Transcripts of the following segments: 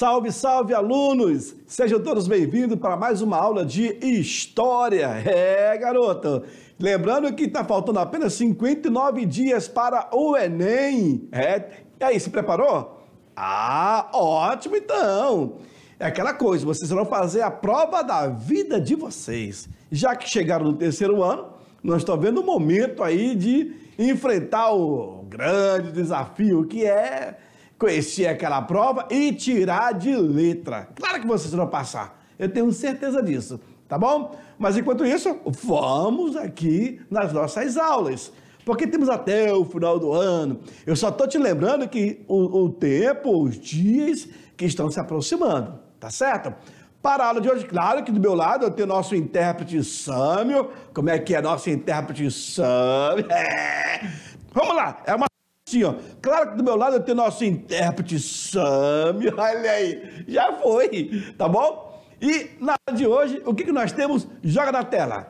Salve, salve alunos! Sejam todos bem-vindos para mais uma aula de História. É, garoto! Lembrando que está faltando apenas 59 dias para o Enem. É, e aí, se preparou? Ah, ótimo então! É aquela coisa, vocês vão fazer a prova da vida de vocês. Já que chegaram no terceiro ano, nós estamos vendo o momento aí de enfrentar o grande desafio que é conhecer aquela prova e tirar de letra. Claro que vocês vão passar, eu tenho certeza disso, tá bom? Mas enquanto isso, vamos aqui nas nossas aulas, porque temos até o final do ano. Eu só estou te lembrando que o, o tempo, os dias que estão se aproximando, tá certo? Para a aula de hoje, claro que do meu lado eu tenho nosso intérprete Sâmio. Como é que é nosso intérprete Sâmio? É. Vamos lá, é uma assim, ó. Claro que do meu lado eu tenho nosso intérprete Sami, olha aí, já foi, tá bom? E na aula de hoje, o que, que nós temos? Joga na tela.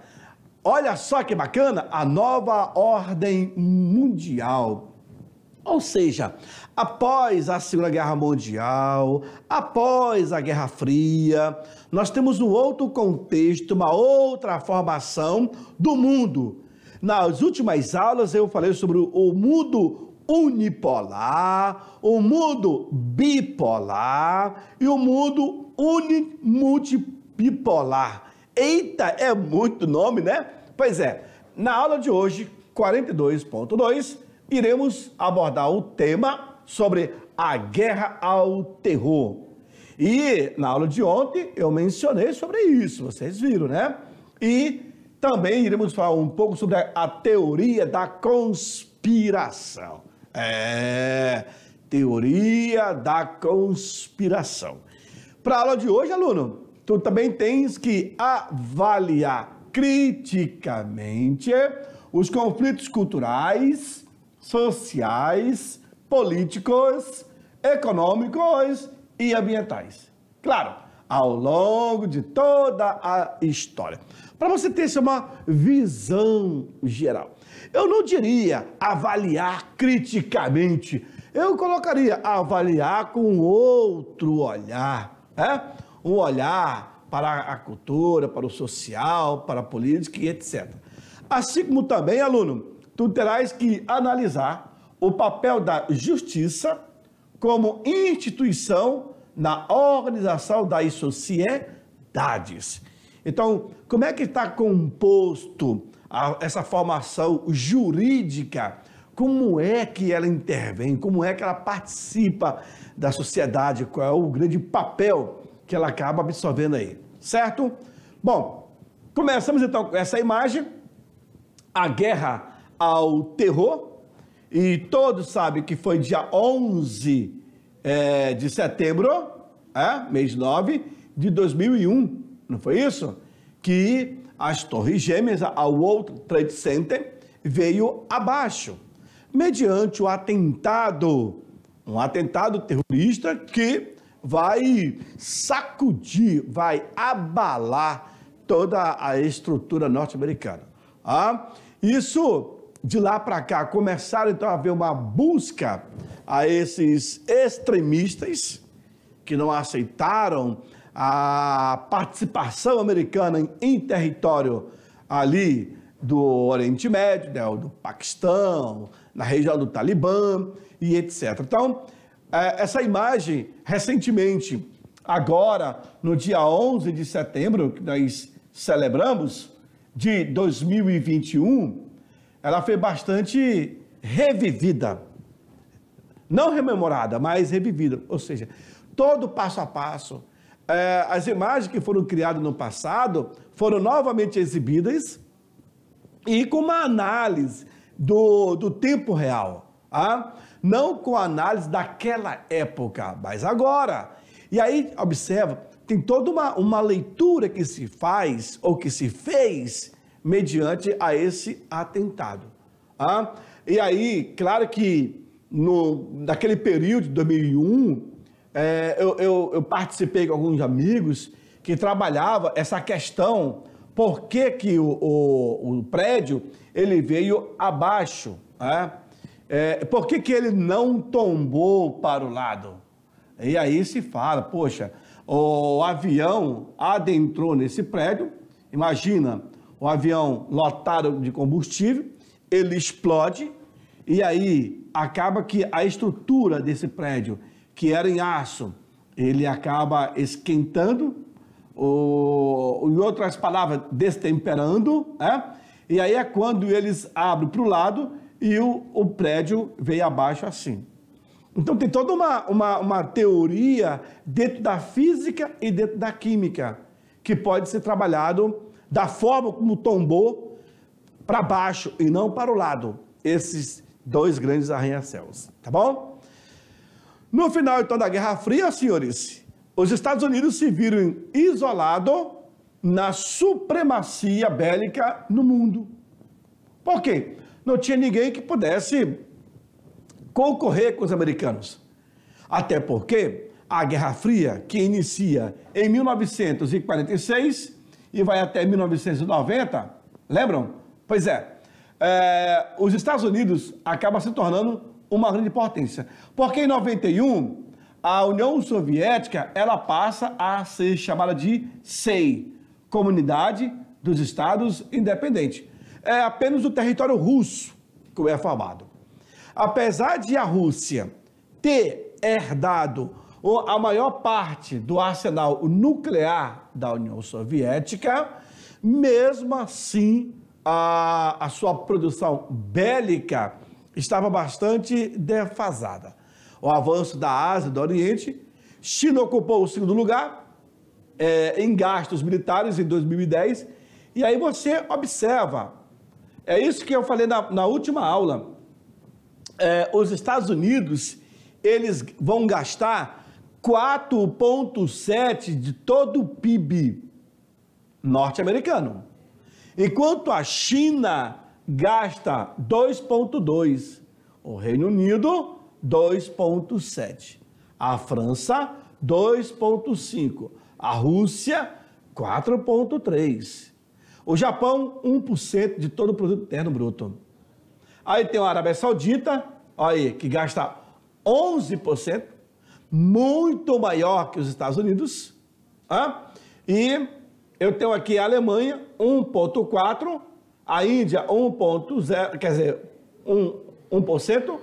Olha só que bacana, a nova ordem mundial. Ou seja, após a Segunda Guerra Mundial, após a Guerra Fria, nós temos um outro contexto, uma outra formação do mundo. Nas últimas aulas eu falei sobre o mundo unipolar, o mundo bipolar e o mundo unimultipolar. Eita, é muito nome, né? Pois é, na aula de hoje, 42.2, iremos abordar o tema sobre a guerra ao terror. E na aula de ontem eu mencionei sobre isso, vocês viram, né? E também iremos falar um pouco sobre a, a teoria da conspiração. É, teoria da conspiração. Para a aula de hoje, aluno, tu também tens que avaliar criticamente os conflitos culturais, sociais, políticos, econômicos e ambientais. Claro, ao longo de toda a história. Para você ter uma visão geral. Eu não diria avaliar criticamente. Eu colocaria avaliar com outro olhar. É? Um olhar para a cultura, para o social, para a política e etc. Assim como também, aluno, tu terás que analisar o papel da justiça como instituição na organização das sociedades. Então, como é que está composto a, essa formação jurídica, como é que ela intervém, como é que ela participa da sociedade, qual é o grande papel que ela acaba absorvendo aí, certo? Bom, começamos então com essa imagem, a guerra ao terror, e todos sabem que foi dia 11 é, de setembro, é, mês 9 de 2001, não foi isso? Que as torres gêmeas, o World Trade Center, veio abaixo, mediante o atentado, um atentado terrorista que vai sacudir, vai abalar toda a estrutura norte-americana. Ah, isso de lá para cá começaram então a haver uma busca a esses extremistas que não aceitaram a participação americana em território ali do Oriente Médio, né, do Paquistão, na região do Talibã e etc. Então, é, essa imagem, recentemente, agora, no dia 11 de setembro, que nós celebramos, de 2021, ela foi bastante revivida. Não rememorada, mas revivida. Ou seja, todo passo a passo, é, as imagens que foram criadas no passado foram novamente exibidas e com uma análise do, do tempo real, ah, não com a análise daquela época, mas agora. E aí, observa, tem toda uma, uma leitura que se faz ou que se fez mediante a esse atentado. ah. E aí, claro que no, naquele período de 2001, é, eu, eu, eu, participei com alguns amigos que trabalhava essa questão, por que, que o, o, o prédio ele veio abaixo, né? É, por que, que ele não tombou para o lado? E aí se fala, poxa, o avião adentrou nesse prédio, imagina, o avião lotado de combustível, ele explode e aí acaba que a estrutura desse prédio que era em aço, ele acaba esquentando, ou, em outras palavras, destemperando, né? E aí é quando eles abrem para o lado e o, o prédio veio abaixo assim. Então tem toda uma, uma, uma, teoria dentro da física e dentro da química que pode ser trabalhado da forma como tombou para baixo e não para o lado esses dois grandes arranha-céus, tá bom? No final, então, da Guerra Fria, senhores, os Estados Unidos se viram isolados na supremacia bélica no mundo. Por quê? Não tinha ninguém que pudesse concorrer com os americanos. Até porque a Guerra Fria, que inicia em 1946 e vai até 1990, lembram? Pois é, é os Estados Unidos acabam se tornando uma grande potência. Porque em 91, a União Soviética ela passa a ser chamada de SEI, Comunidade dos Estados Independentes. É apenas o território russo que é formado. Apesar de a Rússia ter herdado a maior parte do arsenal nuclear da União Soviética, mesmo assim a, a sua produção bélica estava bastante defasada. O avanço da Ásia e do Oriente, China ocupou o segundo lugar é, em gastos militares em 2010, e aí você observa, é isso que eu falei na, na última aula, é, os Estados Unidos, eles vão gastar 4,7% de todo o PIB norte-americano. Enquanto a China gasta 2,2%, o Reino Unido, 2,7%, a França, 2,5%, a Rússia, 4,3%, o Japão, 1% de todo o produto interno bruto. Aí tem a Arábia Saudita, aí, que gasta 11%, muito maior que os Estados Unidos. ah? E eu tenho aqui a Alemanha, 1,4%, a Índia 1,0, quer dizer, 1%, 1%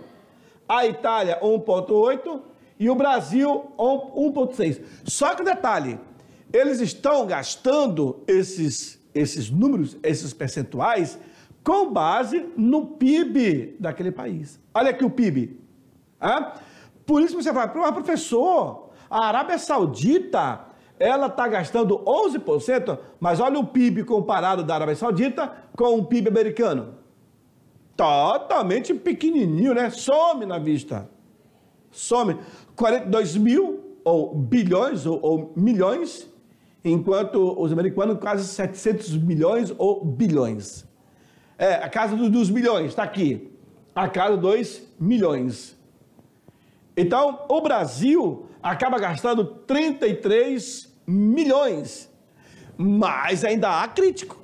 a Itália 1,8% e o Brasil 1,6%. Só que detalhe, eles estão gastando esses, esses números, esses percentuais, com base no PIB daquele país. Olha aqui o PIB. Hã? Por isso você para o ah, professor, a Arábia Saudita ela está gastando 11%, mas olha o PIB comparado da Arábia Saudita com o PIB americano. Totalmente pequenininho, né? Some na vista. Some. 42 mil, ou bilhões, ou, ou milhões, enquanto os americanos quase 700 milhões ou bilhões. É, a casa dos milhões está aqui. A casa dos milhões. Então, o Brasil acaba gastando 33 milhões. Mas ainda há crítico.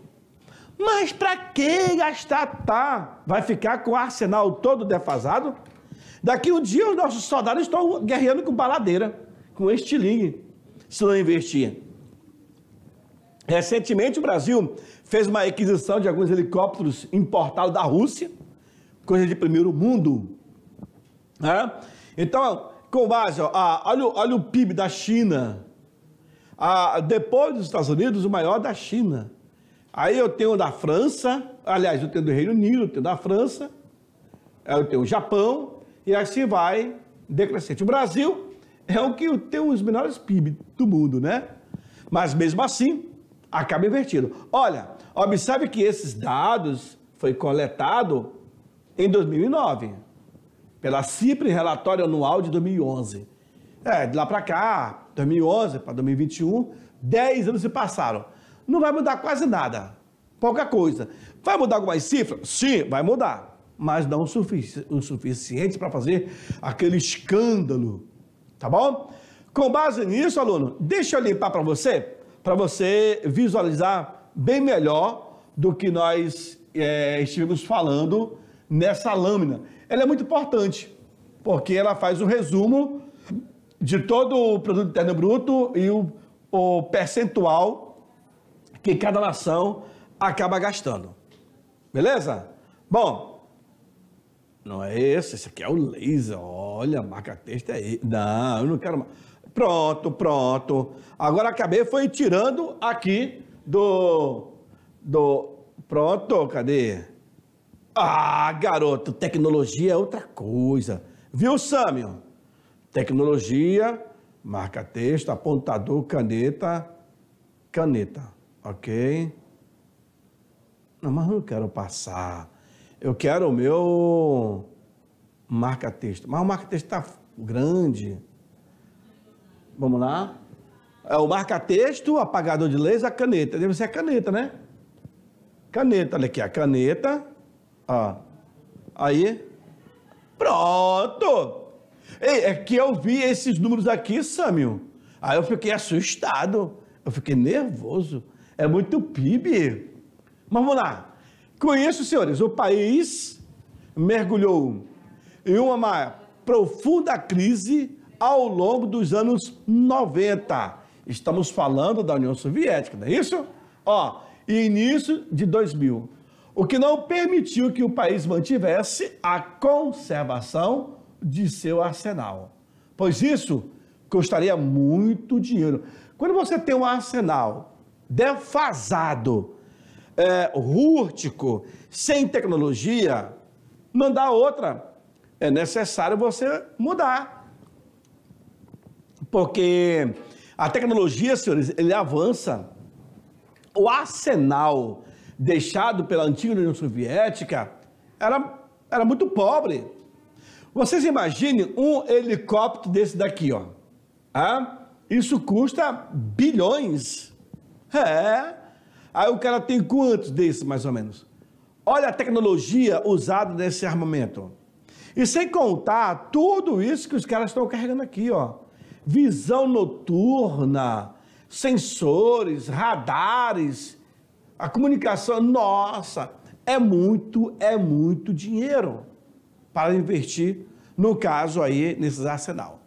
Mas para que gastar tá? Vai ficar com o arsenal todo defasado? Daqui um dia os nossos soldados estão guerreando com baladeira, com estilingue, se não investir. Recentemente o Brasil fez uma aquisição de alguns helicópteros importados da Rússia, coisa de primeiro mundo. Né? Então, com base, ó, a, ah, olha, olha o PIB da China. A, ah, depois dos Estados Unidos, o maior da China. Aí eu tenho da França, aliás, eu tenho do Reino Unido, eu tenho da França, eu tenho o Japão, e assim vai decrescente. O Brasil é o que tem os menores PIB do mundo, né? Mas mesmo assim, acaba invertido. Olha, observe que esses dados foi coletado em 2009 pela CIPRE, relatório anual de 2011. É, de lá para cá, 2011 para 2021, 10 anos se passaram. Não vai mudar quase nada, pouca coisa. Vai mudar algumas cifras? Sim, vai mudar, mas não o, sufici o suficiente para fazer aquele escândalo, tá bom? Com base nisso, aluno, deixa eu limpar para você, para você visualizar bem melhor do que nós é, estivemos falando nessa lâmina ela é muito importante, porque ela faz o um resumo de todo o produto interno bruto e o, o percentual que cada nação acaba gastando. Beleza? Bom, não é esse, esse aqui é o laser. Olha, marca texto aí. É não, eu não quero mais. Pronto, pronto. Agora acabei foi tirando aqui do do pronto, cadê? Ah, garoto, tecnologia é outra coisa. Viu, Sâmio? Tecnologia, marca texto, apontador, caneta, caneta, ok? Não, mas não quero passar. Eu quero o meu marca texto. Mas o marca texto está grande. Vamos lá? É o marca texto, apagador de laser, a caneta. Deve ser a caneta, né? Caneta, olha aqui, a caneta ah. Aí. Pronto! Ei, é que eu vi esses números aqui, Samuel. Aí eu fiquei assustado. Eu fiquei nervoso. É muito PIB. Mas vamos lá. Com isso, senhores, o país mergulhou em uma profunda crise ao longo dos anos 90. Estamos falando da União Soviética, não é isso? Ó, início de 2000 o que não permitiu que o país mantivesse a conservação de seu arsenal, pois isso custaria muito dinheiro. Quando você tem um arsenal defasado, é, sem tecnologia, não dá outra. É necessário você mudar. Porque a tecnologia, senhores, ele avança. O arsenal deixado pela antiga União Soviética era, era muito pobre. Vocês imaginem um helicóptero desse daqui, ó. Ah, isso custa bilhões. É. Aí o cara tem quantos desses, mais ou menos? Olha a tecnologia usada nesse armamento. E sem contar tudo isso que os caras estão carregando aqui, ó. Visão noturna, sensores, radares, a comunicação, é nossa, é muito, é muito dinheiro para investir, no caso aí, nesse arsenal.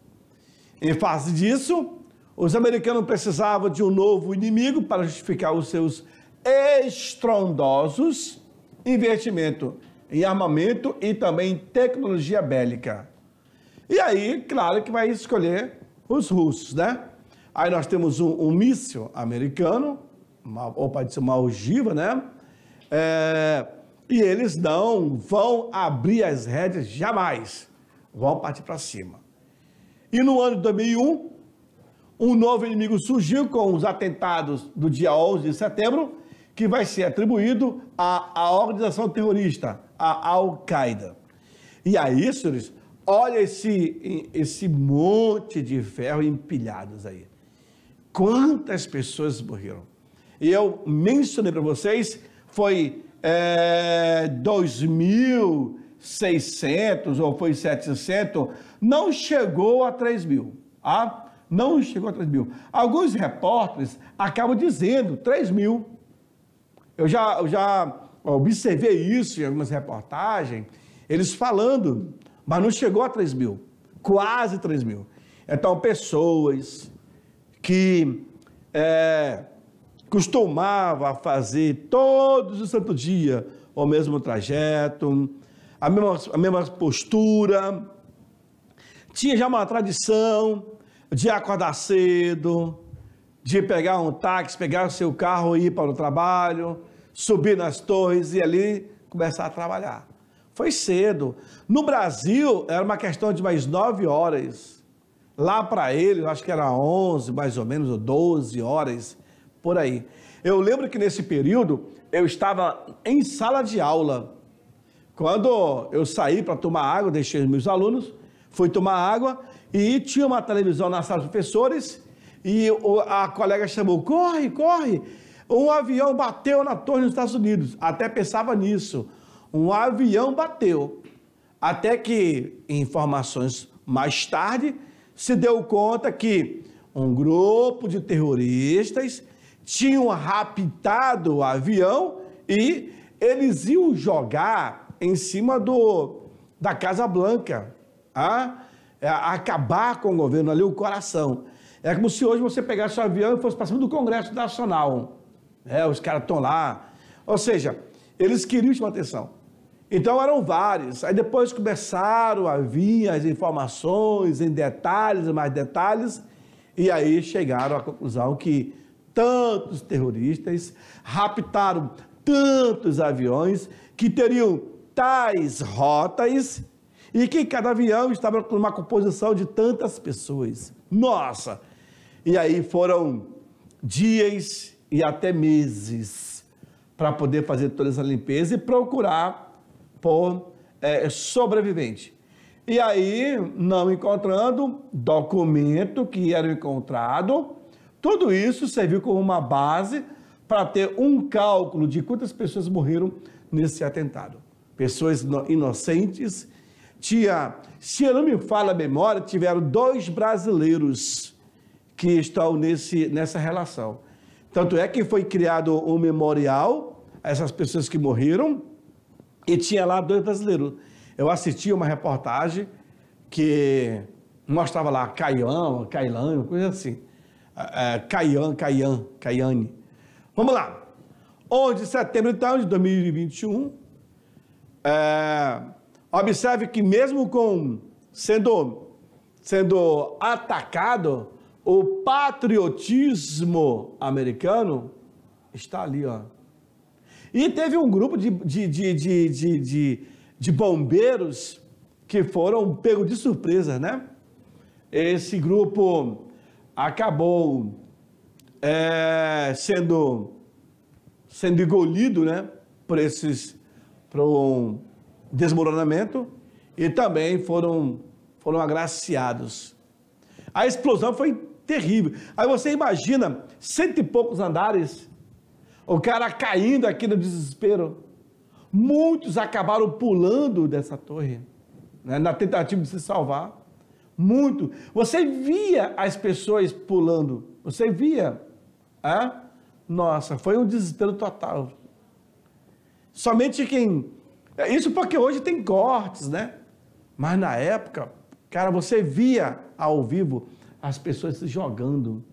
Em face disso, os americanos precisavam de um novo inimigo para justificar os seus estrondosos investimento em armamento e também em tecnologia bélica. E aí, claro que vai escolher os russos, né? Aí nós temos um, um míssil americano, uma, pode ser uma ogiva, né? É, e eles não vão abrir as rédeas jamais, vão partir para cima. E no ano de 2001, um novo inimigo surgiu com os atentados do dia 11 de setembro, que vai ser atribuído à, à organização terrorista, a Al-Qaeda. E aí, senhores, olha esse, esse monte de ferro empilhados aí. Quantas pessoas morreram? e eu mencionei para vocês, foi é, 2.600 ou foi 700, não chegou a 3.000, mil. Tá? não chegou a 3.000. Alguns repórteres acabam dizendo 3.000. Eu já, eu já observei isso em algumas reportagens, eles falando, mas não chegou a 3.000, quase 3.000. Então, pessoas que é, costumava fazer todos os santo dia o mesmo trajeto, a mesma, a mesma postura. Tinha já uma tradição de acordar cedo, de pegar um táxi, pegar o seu carro e ir para o trabalho, subir nas torres e ali começar a trabalhar. Foi cedo. No Brasil, era uma questão de mais nove horas. Lá para ele, acho que era onze, mais ou menos, ou doze horas por aí. Eu lembro que nesse período eu estava em sala de aula. Quando eu saí para tomar água, deixei os meus alunos, fui tomar água e tinha uma televisão na sala dos professores e a colega chamou: corre, corre! Um avião bateu na torre nos Estados Unidos. Até pensava nisso. Um avião bateu. Até que, informações mais tarde, se deu conta que um grupo de terroristas tinham raptado o avião e eles iam jogar em cima do, da Casa Blanca, a, ah? a é, acabar com o governo ali, o coração. É como se hoje você pegasse o avião e fosse para cima do Congresso Nacional. É, os caras estão lá. Ou seja, eles queriam chamar atenção. Então eram vários. Aí depois começaram a vir as informações em detalhes, mais detalhes, e aí chegaram à conclusão que tantos terroristas, raptaram tantos aviões que teriam tais rotas e que cada avião estava com uma composição de tantas pessoas. Nossa! E aí foram dias e até meses para poder fazer toda essa limpeza e procurar por é, sobrevivente. E aí, não encontrando documento que era encontrado, tudo isso serviu como uma base para ter um cálculo de quantas pessoas morreram nesse atentado. Pessoas inocentes. Tinha, se não me falo a memória, tiveram dois brasileiros que estão nesse, nessa relação. Tanto é que foi criado um memorial a essas pessoas que morreram e tinha lá dois brasileiros. Eu assisti uma reportagem que mostrava lá Caião, Cailão, coisa assim. É, Caian, Caian, Caiane. Vamos lá. 11 de setembro, então, de 2021. É, observe que mesmo com sendo, sendo atacado, o patriotismo americano está ali, ó. E teve um grupo de, de, de, de, de bombeiros que foram pego de surpresa, né? Esse grupo acabou é, sendo, sendo engolido né, por esses para um desmoronamento e também foram, foram agraciados. A explosão foi terrível. Aí você imagina cento e poucos andares, o cara caindo aqui no desespero. Muitos acabaram pulando dessa torre, né, na tentativa de se salvar muito. Você via as pessoas pulando, você via. Ah? Nossa, foi um desespero total. Somente quem. É, isso porque hoje tem cortes, né? Mas na época, cara, você via ao vivo as pessoas se jogando.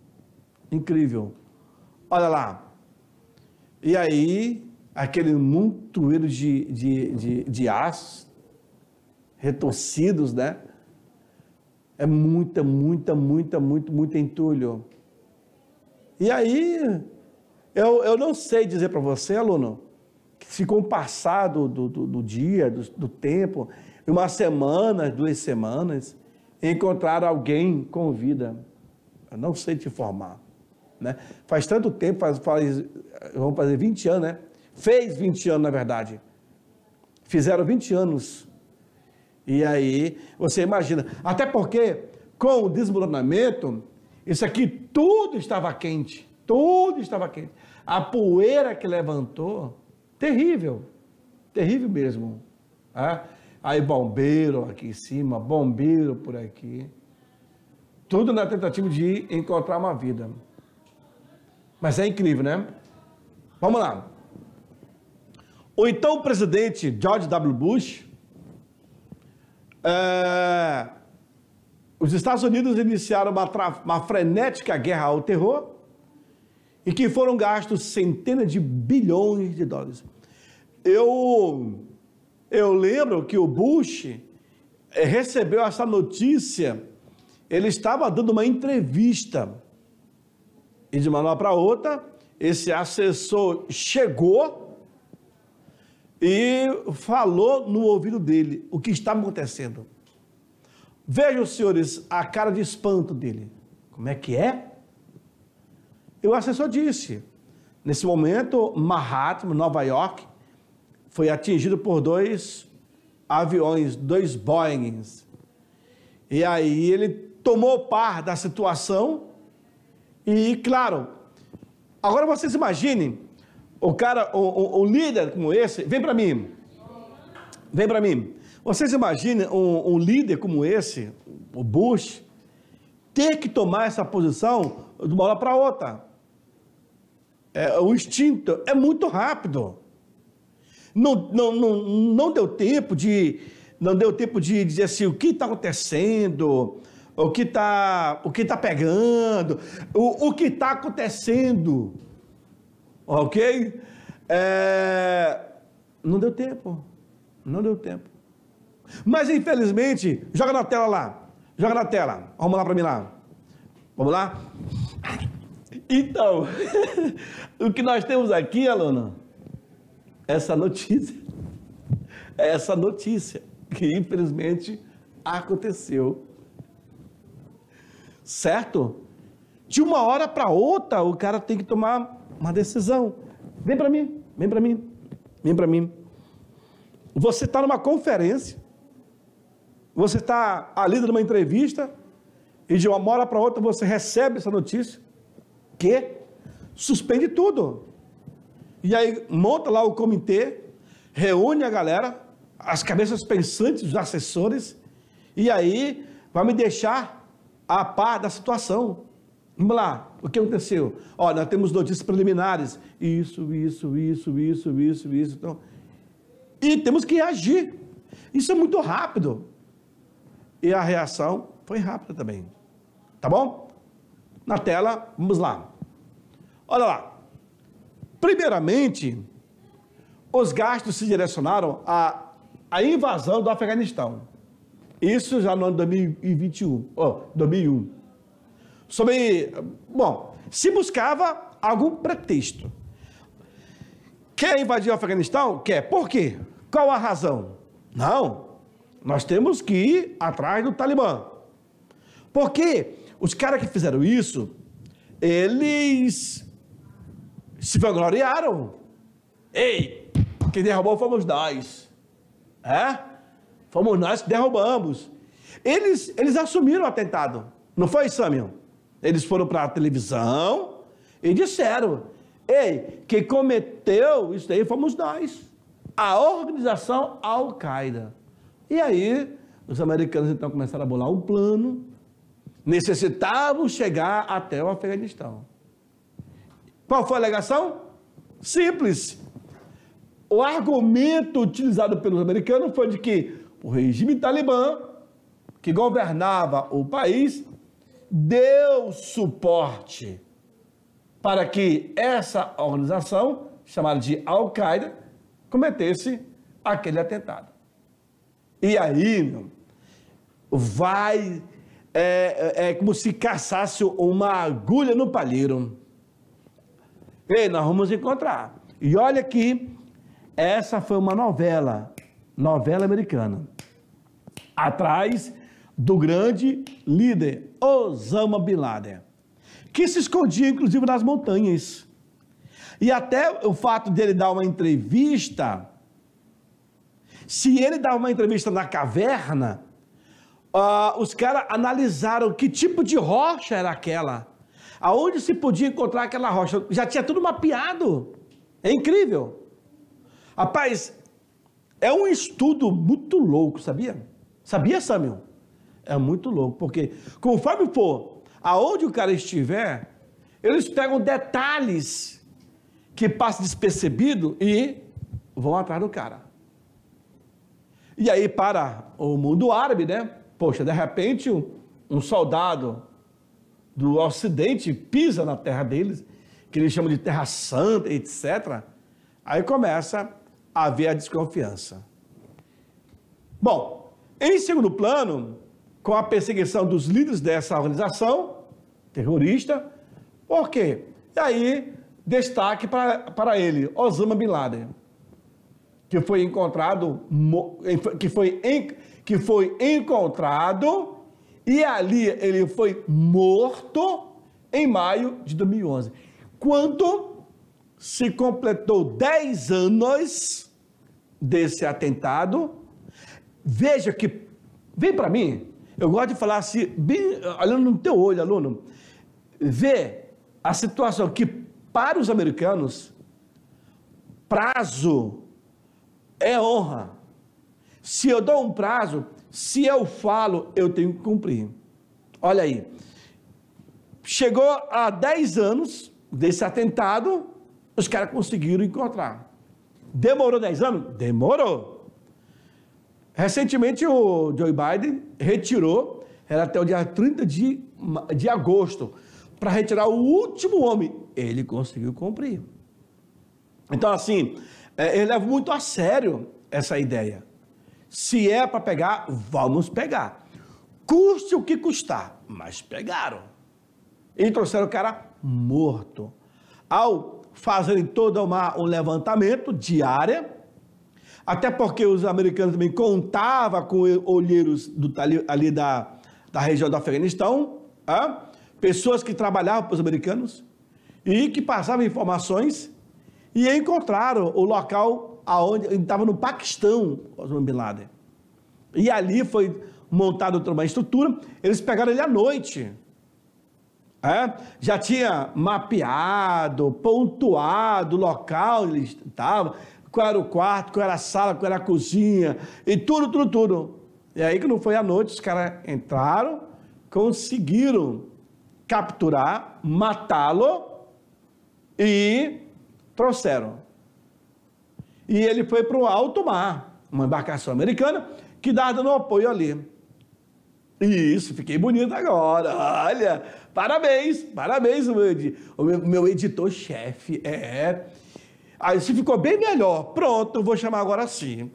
Incrível. Olha lá. E aí, aquele montoeiro de, de, de, de aços retorcidos, né? É muita, muita, muita, muito, muito entulho. E aí, eu, eu não sei dizer para você, aluno, que com o passar do, do, do dia, do, do tempo, uma semana, duas semanas, encontrar alguém com vida. Eu não sei te informar. Né? Faz tanto tempo, faz, faz, vamos fazer 20 anos, né? Fez 20 anos, na verdade. Fizeram 20 anos e aí você imagina. Até porque, com o desmoronamento, isso aqui tudo estava quente. Tudo estava quente. A poeira que levantou, terrível. Terrível mesmo. Ah, aí bombeiro aqui em cima, bombeiro por aqui. Tudo na tentativa de encontrar uma vida. Mas é incrível, né? Vamos lá. O então presidente George W. Bush é... Os Estados Unidos iniciaram uma, uma frenética guerra ao terror e que foram gastos centenas de bilhões de dólares. Eu, eu lembro que o Bush eh, recebeu essa notícia, ele estava dando uma entrevista. E de uma hora para outra, esse assessor chegou e falou no ouvido dele o que estava acontecendo. Vejam, senhores, a cara de espanto dele. Como é que é? E o assessor disse: nesse momento, Manhattan, Nova York, foi atingido por dois aviões, dois Boeings. E aí ele tomou par da situação e, claro, agora vocês imaginem o cara, o, o, o líder como esse, vem para mim. Vem para mim. Vocês imaginem um, um, líder como esse, o Bush, ter que tomar essa posição de uma hora para outra. É, o instinto é muito rápido. Não, não, não, não deu tempo de não deu tempo de dizer assim o que está acontecendo, o que está o que tá pegando, o, o que está acontecendo. Ok? É... Não deu tempo. Não deu tempo. Mas infelizmente, joga na tela lá. Joga na tela. Vamos lá para mim lá. Vamos lá? Então, o que nós temos aqui, aluno, é essa notícia. É essa notícia que infelizmente aconteceu. Certo? De uma hora para outra, o cara tem que tomar uma decisão. Vem para mim, vem para mim, vem para mim. Você está numa conferência, você está ali numa entrevista, e de uma hora para outra você recebe essa notícia que suspende tudo. E aí monta lá o comitê, reúne a galera, as cabeças pensantes, os assessores, e aí vai me deixar a par da situação. Vamos lá, o que aconteceu? Olha, nós temos notícias preliminares. Isso, isso, isso, isso, isso, isso. Então, e temos que agir. Isso é muito rápido. E a reação foi rápida também. Tá bom? Na tela, vamos lá. Olha lá. Primeiramente, os gastos se direcionaram à, à invasão do Afeganistão. Isso já no ano de 2021. Oh, 2001 sobre. Bom, se buscava algum pretexto. Quer invadir o Afeganistão? Quer. Por quê? Qual a razão? Não. Nós temos que ir atrás do Talibã. Porque os caras que fizeram isso, eles se vangloriaram. Ei, quem derrubou fomos nós. É? Fomos nós que derrubamos. Eles, eles assumiram o atentado. Não foi, Samuel? Eles foram para a televisão e disseram: ei, quem cometeu isso aí fomos nós, a organização Al-Qaeda. E aí, os americanos então começaram a bolar um plano, necessitavam chegar até o Afeganistão. Qual foi a alegação? Simples. O argumento utilizado pelos americanos foi de que o regime talibã, que governava o país, deu suporte para que essa organização, chamada de Al-Qaeda, cometesse aquele atentado. E aí, meu, vai. É, é, é como se caçasse uma agulha no palheiro. Ei, nós vamos encontrar. E olha que essa foi uma novela, novela americana. Atrás do grande líder Osama Bin Laden, que se escondia inclusive nas montanhas. E até o fato dele dar uma entrevista, se ele dar uma entrevista na caverna, uh, os caras analisaram que tipo de rocha era aquela, aonde se podia encontrar aquela rocha. Já tinha tudo mapeado. É incrível. Rapaz, é um estudo muito louco, sabia? Sabia, Samuel? É muito louco, porque conforme for, aonde o cara estiver, eles pegam detalhes que passam despercebido e vão atrás do cara. E aí, para o mundo árabe, né? Poxa, de repente, um soldado do Ocidente pisa na terra deles, que eles chamam de terra santa, etc. Aí começa a haver a desconfiança. Bom, em segundo plano, com a perseguição dos líderes dessa organização terrorista. Por quê? E aí, destaque para ele, Osama Bin Laden, que foi encontrado, que foi, que foi encontrado e ali ele foi morto em maio de 2011, quando se completou 10 anos desse atentado. Veja que, vem para mim, eu gosto de falar assim, bem, olhando no teu olho, aluno, vê a situação que para os americanos, prazo é honra. Se eu dou um prazo, se eu falo, eu tenho que cumprir. Olha aí. Chegou a 10 anos desse atentado, os caras conseguiram encontrar. Demorou 10 anos? Demorou. Recentemente, o Joe Biden retirou, era até o dia 30 de, de agosto, para retirar o último homem. Ele conseguiu cumprir. Então, assim, é, eu levo muito a sério essa ideia. Se é para pegar, vamos pegar. Custe o que custar, mas pegaram. E trouxeram o cara morto. Ao fazerem todo uma, um levantamento diário. Até porque os americanos também contavam com olheiros do, ali, da, da região do Afeganistão, pessoas que trabalhavam para os americanos e que passavam informações e encontraram o local aonde estava no Paquistão, Osama Bin Laden. E ali foi montada uma estrutura, eles pegaram ele à noite. É? já tinha mapeado, pontuado o local onde ele estava, qual era o quarto, qual era a sala, qual era a cozinha, e tudo, tudo, tudo. E aí que não foi à noite, os caras entraram, conseguiram capturar, matá-lo e trouxeram. E ele foi para o alto mar, uma embarcação americana, que dava dando apoio ali. Isso, fiquei bonito agora. Olha, parabéns, parabéns, meu, meu editor-chefe. É, Aí se ficou bem melhor. Pronto, vou chamar agora assim.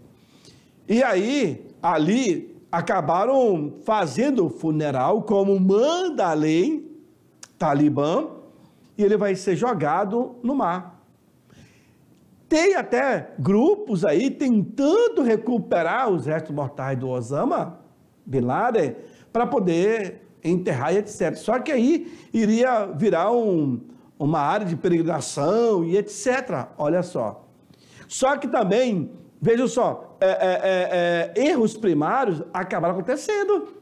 E aí, ali, acabaram fazendo o funeral como manda a lei talibã e ele vai ser jogado no mar. Tem até grupos aí tentando recuperar os restos mortais do Osama Bin Laden para poder enterrar e etc. Só que aí iria virar um, uma área de peregrinação e etc. Olha só. Só que também, vejam só, é, é, é, é, erros primários acabaram acontecendo.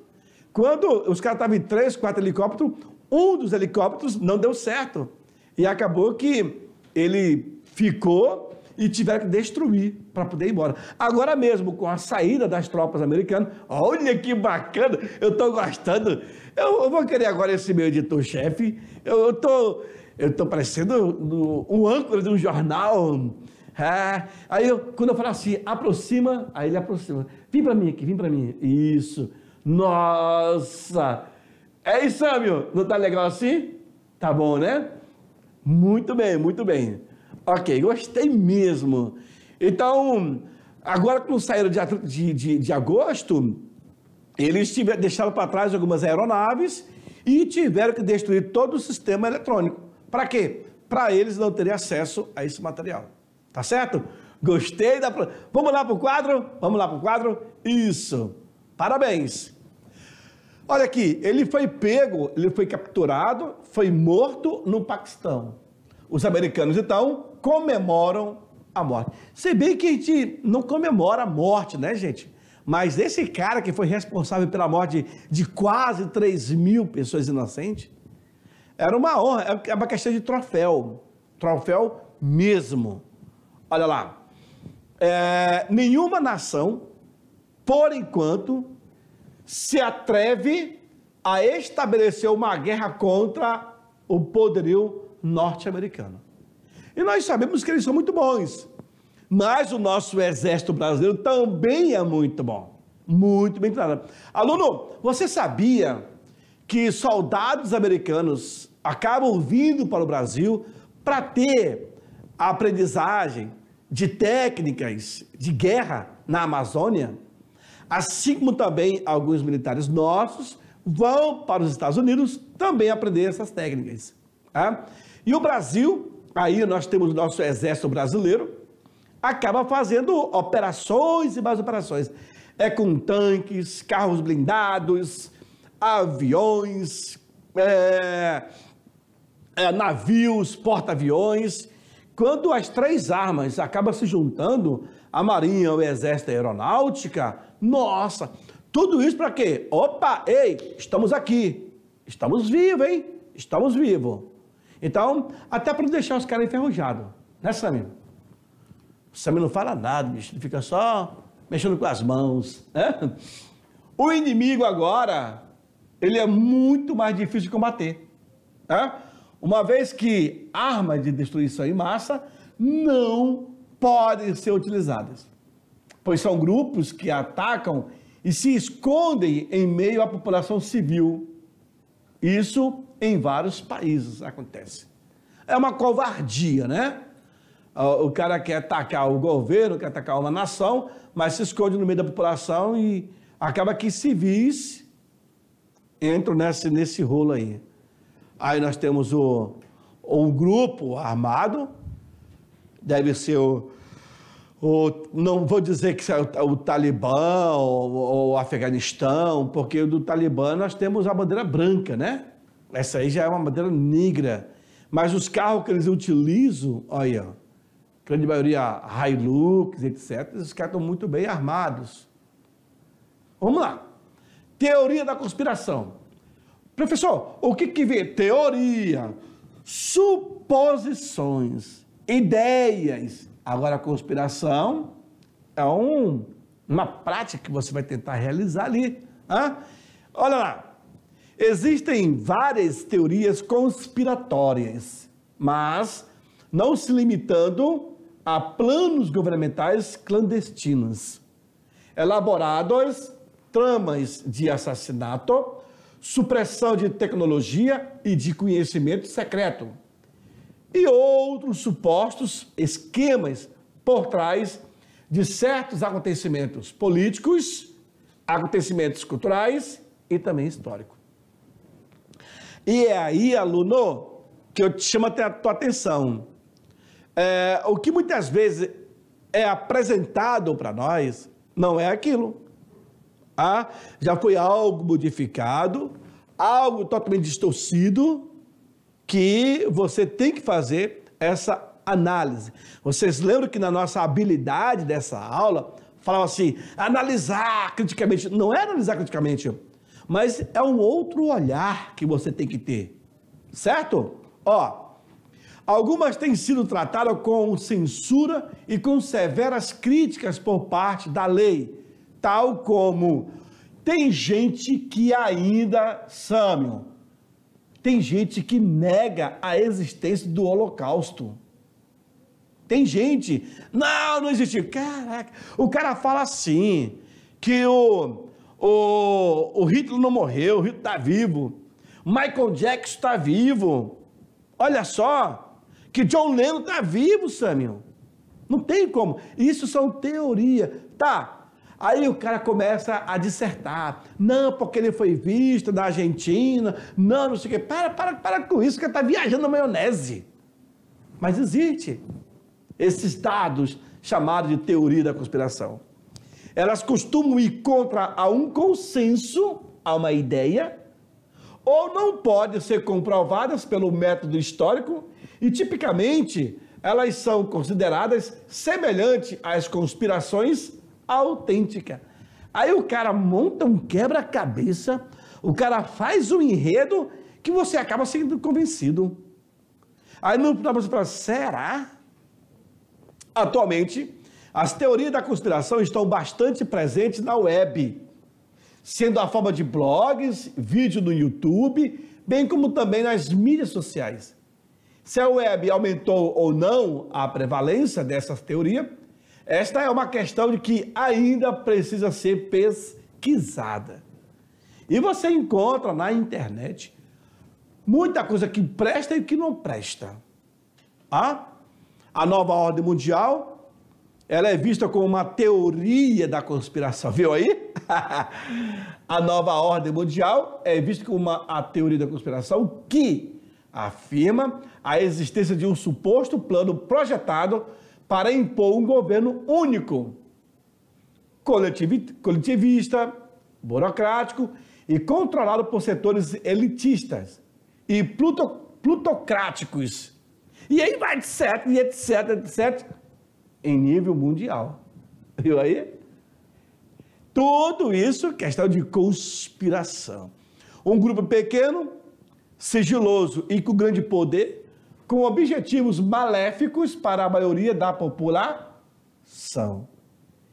Quando os caras estavam em três, quatro helicópteros, um dos helicópteros não deu certo. E acabou que ele ficou e tiveram que destruir para poder ir embora. Agora mesmo, com a saída das tropas americanas, olha que bacana, eu estou gostando. Eu, eu, vou querer agora esse meu editor-chefe. Eu estou. Tô eu estou parecendo no, âncora de um jornal. É. Aí, eu, quando eu falo assim, aproxima, aí ele aproxima. Vem para mim aqui, vem para mim. Isso. Nossa. É isso, meu. Não tá legal assim? Tá bom, né? Muito bem, muito bem. Ok, gostei mesmo. Então, agora que não saíram de, de, de, de agosto, eles tiveram, deixaram para trás algumas aeronaves e tiveram que destruir todo o sistema eletrônico. Para quê? Para eles não terem acesso a esse material. Tá certo? Gostei da. Vamos lá para o quadro? Vamos lá para o quadro? Isso. Parabéns. Olha aqui, ele foi pego, ele foi capturado, foi morto no Paquistão. Os americanos, então, comemoram a morte. Se bem que a gente não comemora a morte, né, gente? Mas esse cara que foi responsável pela morte de quase 3 mil pessoas inocentes, era uma honra, é, é uma questão de troféu. Troféu mesmo. Olha lá. É, nenhuma nação, por enquanto, se atreve a estabelecer uma guerra contra o poderio norte-americano. E nós sabemos que eles são muito bons, mas o nosso exército brasileiro também é muito bom. Muito bem treinado. Aluno, você sabia que soldados americanos acabam vindo para o Brasil para ter a aprendizagem de técnicas de guerra na Amazônia, assim como também alguns militares nossos vão para os Estados Unidos também aprender essas técnicas. Tá? E o Brasil, aí nós temos o nosso exército brasileiro, acaba fazendo operações e mais operações. É com tanques, carros blindados, aviões, é, é, navios, porta-aviões. Quando as três armas acabam se juntando, a Marinha, o Exército e a Aeronáutica, nossa, tudo isso para quê? Opa, ei, estamos aqui, estamos vivos, hein? Estamos vivos. Então, até para não deixar os caras enferrujados, né, Samir? O Samir não fala nada, bicho, ele fica só mexendo com as mãos, né? O inimigo agora ele é muito mais difícil de combater. Tá? Uma vez que armas de destruição em massa não podem ser utilizadas, pois são grupos que atacam e se escondem em meio à população civil. Isso em vários países acontece. É uma covardia, né? Ah, o cara quer atacar o governo, quer atacar uma nação, mas se esconde no meio da população e acaba que civis entram nesse, nesse rolo aí. Aí nós temos o, o grupo armado, deve ser o, o não vou dizer que é o, o Talibã ou, o Afeganistão, porque do Talibã nós temos a bandeira branca, né? Essa aí já é uma bandeira negra. Mas os carros que eles utilizam, olha, grande maioria Hilux, etc., esses caras estão muito bem armados. Vamos lá. Teoria da conspiração. Professor, o que que vem? Teoria, suposições, ideias. Agora, a conspiração é um, uma prática que você vai tentar realizar ali. Hã? Olha lá, existem várias teorias conspiratórias, mas não se limitando a planos governamentais clandestinos, elaborados tramas de assassinato, supressão de tecnologia e de conhecimento secreto, e outros supostos esquemas por trás de certos acontecimentos políticos, acontecimentos culturais e também históricos. E é aí, aluno, que eu te chamo a tua atenção. É, o que muitas vezes é apresentado para nós não é aquilo. Ah, já foi algo modificado, algo totalmente distorcido, que você tem que fazer essa análise. Vocês lembram que na nossa habilidade dessa aula falava assim: analisar criticamente. Não é analisar criticamente, mas é um outro olhar que você tem que ter. Certo? Ó, algumas têm sido tratadas com censura e com severas críticas por parte da lei tal como tem gente que ainda, Samuel, tem gente que nega a existência do Holocausto. Tem gente, não, não existiu. Caraca, o cara fala assim, que o, o, o Hitler não morreu, o Hitler está vivo, Michael Jackson está vivo, olha só, que John Lennon está vivo, Samuel. Não tem como. Isso são teoria. Tá, Aí o cara começa a dissertar. Não, porque ele foi visto na Argentina. Não, não sei o quê. Para, para, para com isso, que está viajando na maionese. Mas existe esses dados chamados de teoria da conspiração. Elas costumam ir contra a um consenso, a uma ideia, ou não podem ser comprovadas pelo método histórico, e tipicamente elas são consideradas semelhantes às conspirações autêntica. Aí o cara monta um quebra-cabeça, o cara faz um enredo que você acaba sendo convencido. Aí dá para você falar, será? Atualmente, as teorias da conspiração estão bastante presentes na web, sendo a forma de blogs, vídeo no YouTube, bem como também nas mídias sociais. Se a web aumentou ou não a prevalência dessas teorias, esta é uma questão de que ainda precisa ser pesquisada. E você encontra na internet muita coisa que presta e que não presta. Ah? A nova ordem mundial, ela é vista como uma teoria da conspiração, viu aí? a nova ordem mundial é vista como uma a teoria da conspiração que afirma a existência de um suposto plano projetado para impor um governo único, coletivista, burocrático e controlado por setores elitistas e plutocráticos. E aí vai de certo e é etc, é etc, em nível mundial. Viu aí? Tudo isso questão de conspiração. Um grupo pequeno, sigiloso e com grande poder com objetivos maléficos para a maioria da população.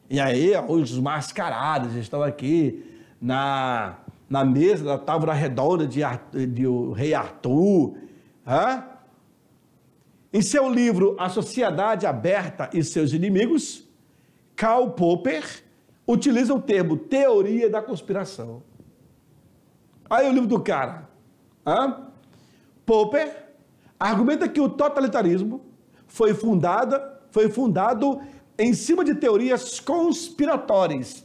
E aí, os mascarados estão aqui na, na mesa da tábua redonda de, de o rei Arthur. Hã? Em seu livro A Sociedade Aberta e Seus Inimigos, Karl Popper utiliza o termo teoria da conspiração. Aí o livro do cara. Hã? Popper Argumenta que o totalitarismo foi, fundada, foi fundado em cima de teorias conspiratórias.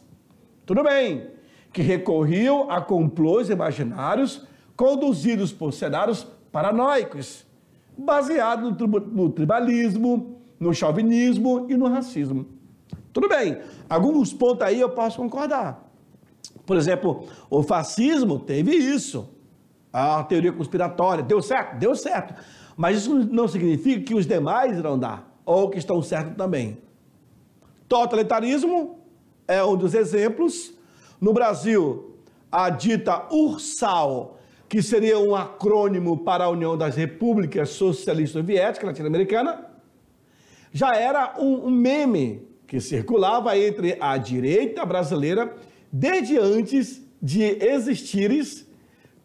Tudo bem, que recorriam a complôs imaginários conduzidos por cenários paranoicos, baseados no, no tribalismo, no chauvinismo e no racismo. Tudo bem, alguns pontos aí eu posso concordar. Por exemplo, o fascismo teve isso. A ah, teoria conspiratória. Deu certo? Deu certo. Mas isso não significa que os demais irão dar, ou que estão certos também. Totalitarismo é um dos exemplos. No Brasil, a dita URSAL, que seria um acrônimo para a União das Repúblicas Socialistas Soviéticas Latino-Americana, já era um meme que circulava entre a direita brasileira desde antes de existires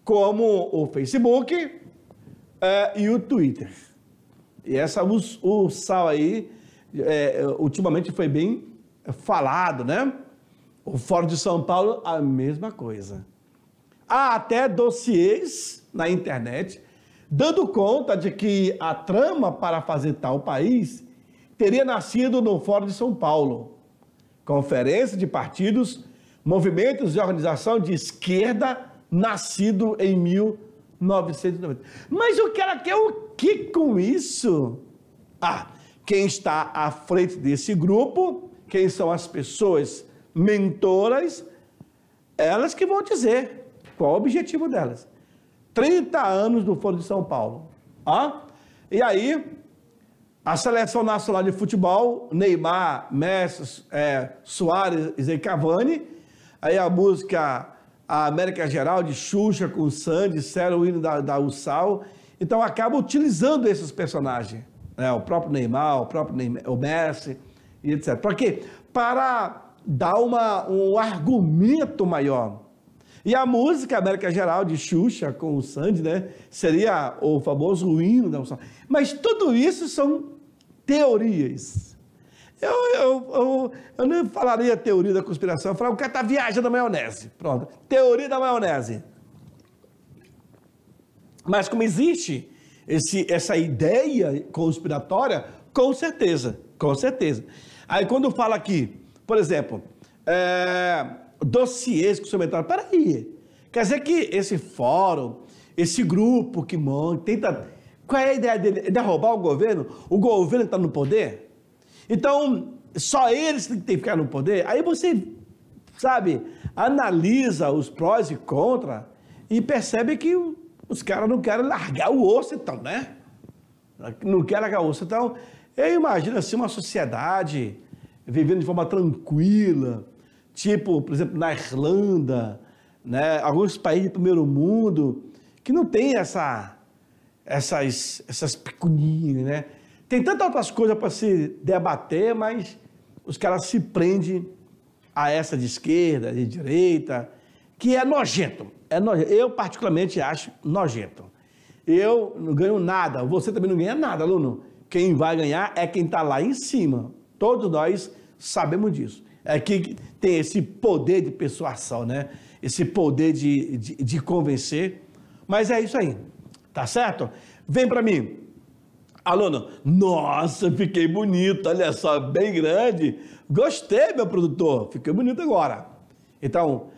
como o Facebook, é, e o Twitter. E essa sal aí, é, ultimamente foi bem falado, né? O Fórum de São Paulo, a mesma coisa. Há até dossiês na internet dando conta de que a trama para fazer tal país teria nascido no Fórum de São Paulo. Conferência de partidos, movimentos e organização de esquerda nascido em 1990. 990. Mas o cara quer o que com isso? Ah, quem está à frente desse grupo, quem são as pessoas mentoras, elas que vão dizer qual o objetivo delas. 30 anos do Foro de São Paulo. Ah? E aí, a seleção nacional de futebol, Neymar, Messi, é, Soares e Cavani, aí a música a América Geral de Xuxa com o Sandy, Cero o hino da, da USAL. Então acaba utilizando esses personagens, né? o próprio Neymar, o próprio Neymar, o Messi e etc. Para quê? Para dar uma, um argumento maior. E a música América Geral de Xuxa com o Sandy, né? Seria o famoso hino da USAL. Mas tudo isso são teorias eu, eu, eu, eu nem falaria teoria da conspiração, eu falaria, o cara está viajando na maionese. Pronto, teoria da maionese. Mas como existe esse, essa ideia conspiratória, com certeza, com certeza. Aí quando fala aqui, por exemplo, é, dossiês que o comentário, peraí, quer dizer que esse fórum, esse grupo que monta, tenta... Qual é a ideia dele? É derrubar o governo? O governo está no poder? Então, só eles têm que ficar no poder. Aí você, sabe, analisa os prós e contras e percebe que os caras não querem largar o osso, então, né? Não querem largar o osso. Então, eu imagino assim uma sociedade vivendo de forma tranquila, tipo, por exemplo, na Irlanda, né? alguns países do primeiro mundo, que não tem essa, essas, essas picuinhas, né? Tem tantas outras coisas para se debater, mas os caras se prendem a essa de esquerda, de direita, que é nojento. É nojento. Eu, particularmente, acho nojento. Eu não ganho nada, você também não ganha nada, aluno. Quem vai ganhar é quem está lá em cima. Todos nós sabemos disso. É que tem esse poder de persuasão, né? Esse poder de, de, de convencer. Mas é isso aí, tá certo? Vem para mim. Aluno, nossa, fiquei bonito, olha só, bem grande. Gostei, meu produtor, fiquei bonito agora. Então,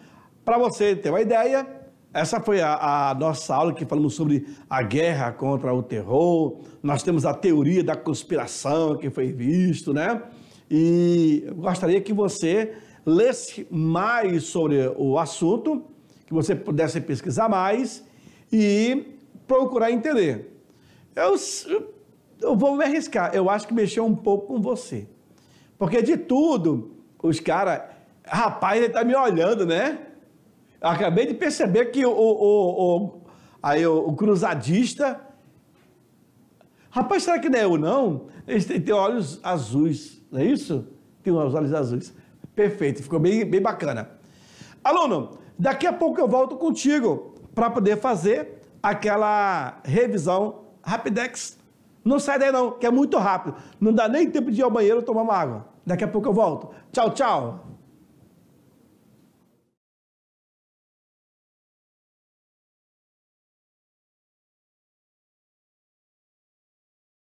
para você ter uma ideia, essa foi a, a, nossa aula que falamos sobre a guerra contra o terror. Nós temos a teoria da conspiração que foi visto, né? E gostaria que você lesse mais sobre o assunto, que você pudesse pesquisar mais e procurar entender. Eu, eu vou me arriscar. Eu acho que mexeu um pouco com você. Porque de tudo, os caras. Rapaz, ele tá me olhando, né? Eu acabei de perceber que o, o, o, aí, o, o cruzadista. Rapaz, será que não é eu, não? Eles têm, têm olhos azuis, não é isso? Tem os olhos azuis. Perfeito, ficou bem, bem bacana. Aluno, daqui a pouco eu volto contigo para poder fazer aquela revisão Rapidex não sai daí não, que é muito rápido. Não dá nem tempo de ir ao banheiro tomar uma água. Daqui a pouco eu volto. Tchau, tchau.